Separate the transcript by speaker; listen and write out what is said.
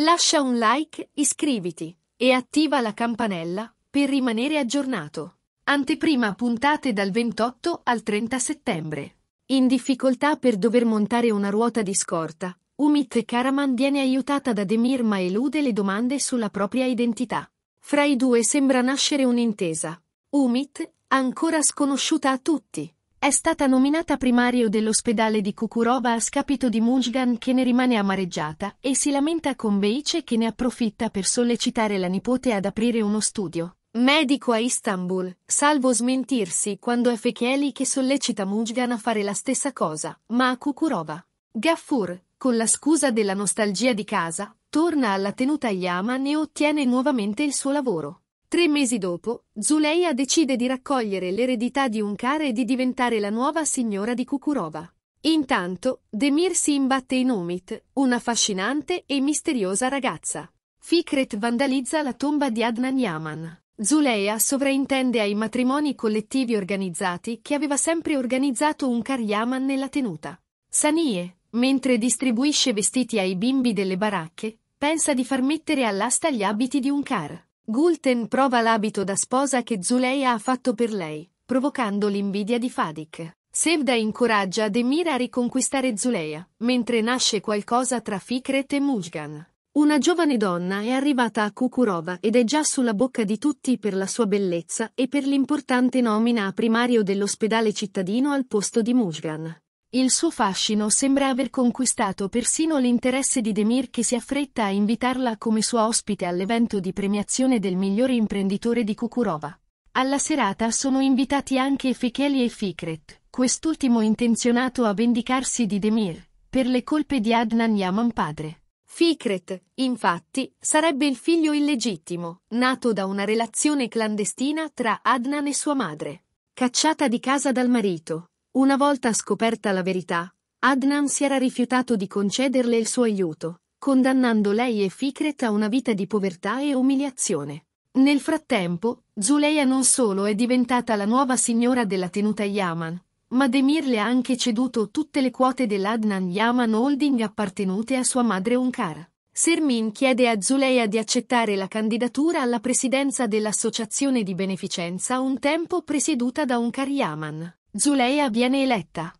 Speaker 1: Lascia un like, iscriviti e attiva la campanella per rimanere aggiornato. Anteprima puntate dal 28 al 30 settembre. In difficoltà per dover montare una ruota di scorta, Umit Karaman viene aiutata da Demir ma elude le domande sulla propria identità. Fra i due sembra nascere un'intesa. Umit, ancora sconosciuta a tutti, è stata nominata primario dell'ospedale di Kukurova a scapito di Munchgan che ne rimane amareggiata e si lamenta con Beice che ne approfitta per sollecitare la nipote ad aprire uno studio. Medico a Istanbul, salvo smentirsi quando è Fekeli che sollecita Mujgan a fare la stessa cosa, ma a Kukurova. Gaffur, con la scusa della nostalgia di casa, torna alla tenuta Yaman e ottiene nuovamente il suo lavoro. Tre mesi dopo, Zuleia decide di raccogliere l'eredità di Unkar e di diventare la nuova signora di Kukurova. Intanto, Demir si imbatte in Umit, una affascinante e misteriosa ragazza. Fikret vandalizza la tomba di Adnan Yaman. Zuleia sovraintende ai matrimoni collettivi organizzati che aveva sempre organizzato Unkar Yaman nella tenuta. Sanie, mentre distribuisce vestiti ai bimbi delle baracche, pensa di far mettere all'asta gli abiti di Unkar. Gulten prova l'abito da sposa che Zuleia ha fatto per lei, provocando l'invidia di Fadik. Sevda incoraggia Demira a riconquistare Zuleia, mentre nasce qualcosa tra Fikret e Mujgan. Una giovane donna è arrivata a Kukurova ed è già sulla bocca di tutti per la sua bellezza e per l'importante nomina a primario dell'ospedale cittadino al posto di Mujgan. Il suo fascino sembra aver conquistato persino l'interesse di Demir che si affretta a invitarla come sua ospite all'evento di premiazione del migliore imprenditore di Kukurova. Alla serata sono invitati anche Fekeli e Fikret, quest'ultimo intenzionato a vendicarsi di Demir, per le colpe di Adnan Yaman padre. Fikret, infatti, sarebbe il figlio illegittimo, nato da una relazione clandestina tra Adnan e sua madre. Cacciata di casa dal marito, una volta scoperta la verità, Adnan si era rifiutato di concederle il suo aiuto, condannando lei e Fikret a una vita di povertà e umiliazione. Nel frattempo, Zuleia non solo è diventata la nuova signora della tenuta Yaman, ma Demir le ha anche ceduto tutte le quote dell'Adnan Yaman Holding appartenute a sua madre Onkara. Sermin chiede a Zuleia di accettare la candidatura alla presidenza dell'associazione di beneficenza un tempo presieduta da Onkar Yaman. Zuleia viene eletta.